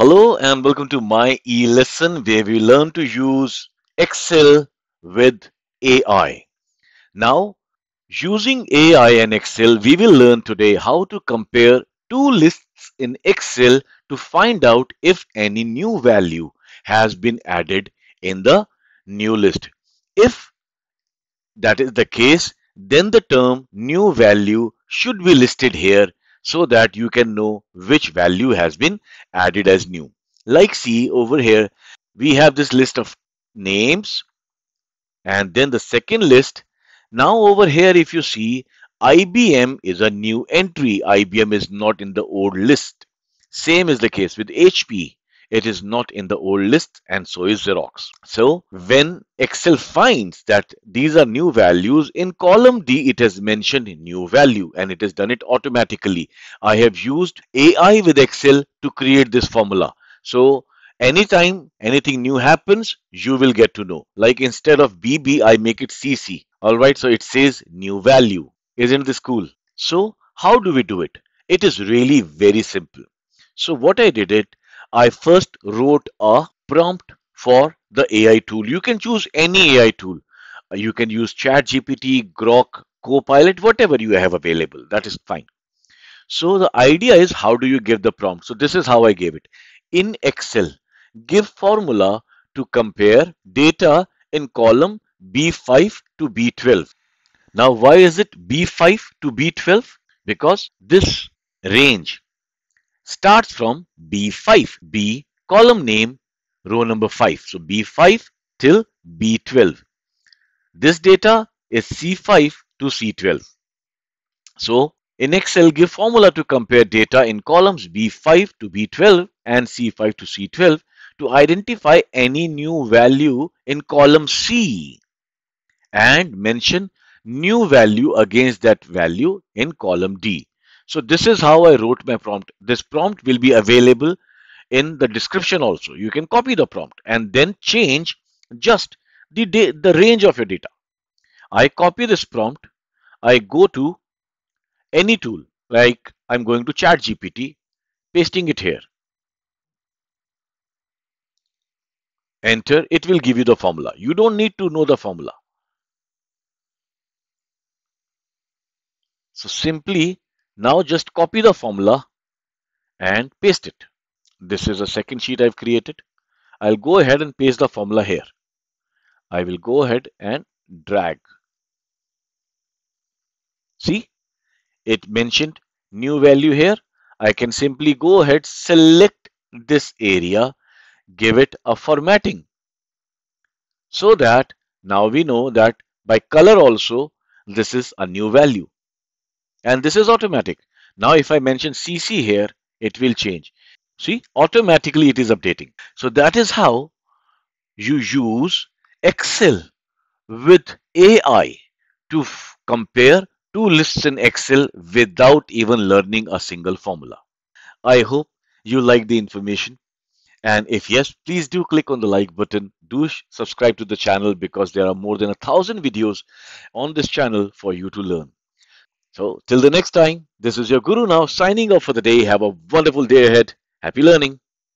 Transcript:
Hello and welcome to my e-lesson where we learn to use Excel with AI. Now, using AI and Excel, we will learn today how to compare two lists in Excel to find out if any new value has been added in the new list. If that is the case, then the term new value should be listed here so that you can know which value has been added as new. Like see over here, we have this list of names and then the second list. Now over here, if you see, IBM is a new entry. IBM is not in the old list. Same is the case with HP. It is not in the old list and so is Xerox. So when Excel finds that these are new values in column D, it has mentioned new value and it has done it automatically. I have used AI with Excel to create this formula. So anytime anything new happens, you will get to know. Like instead of BB, I make it CC. All right. So it says new value. Isn't this cool? So how do we do it? It is really very simple. So what I did it, I first wrote a prompt for the AI tool. You can choose any AI tool. Uh, you can use ChatGPT, Grok, Copilot, whatever you have available. That is fine. So the idea is how do you give the prompt? So this is how I gave it. In Excel, give formula to compare data in column B5 to B12. Now, why is it B5 to B12? Because this range starts from B5. B column name, row number 5. So B5 till B12. This data is C5 to C12. So in Excel, give formula to compare data in columns B5 to B12 and C5 to C12 to identify any new value in column C and mention new value against that value in column D. So this is how I wrote my prompt. This prompt will be available in the description also. You can copy the prompt and then change just the, the range of your data. I copy this prompt. I go to any tool like I'm going to chat GPT, pasting it here. Enter, it will give you the formula. You don't need to know the formula. So simply now just copy the formula and paste it. This is a second sheet I've created. I'll go ahead and paste the formula here. I will go ahead and drag. See, it mentioned new value here. I can simply go ahead, select this area, give it a formatting. So that now we know that by color also, this is a new value and this is automatic. Now if I mention CC here, it will change. See, automatically it is updating. So that is how you use Excel with AI to compare two lists in Excel without even learning a single formula. I hope you like the information. And if yes, please do click on the like button. Do subscribe to the channel because there are more than a thousand videos on this channel for you to learn. So till the next time, this is your guru now signing off for the day. Have a wonderful day ahead. Happy learning.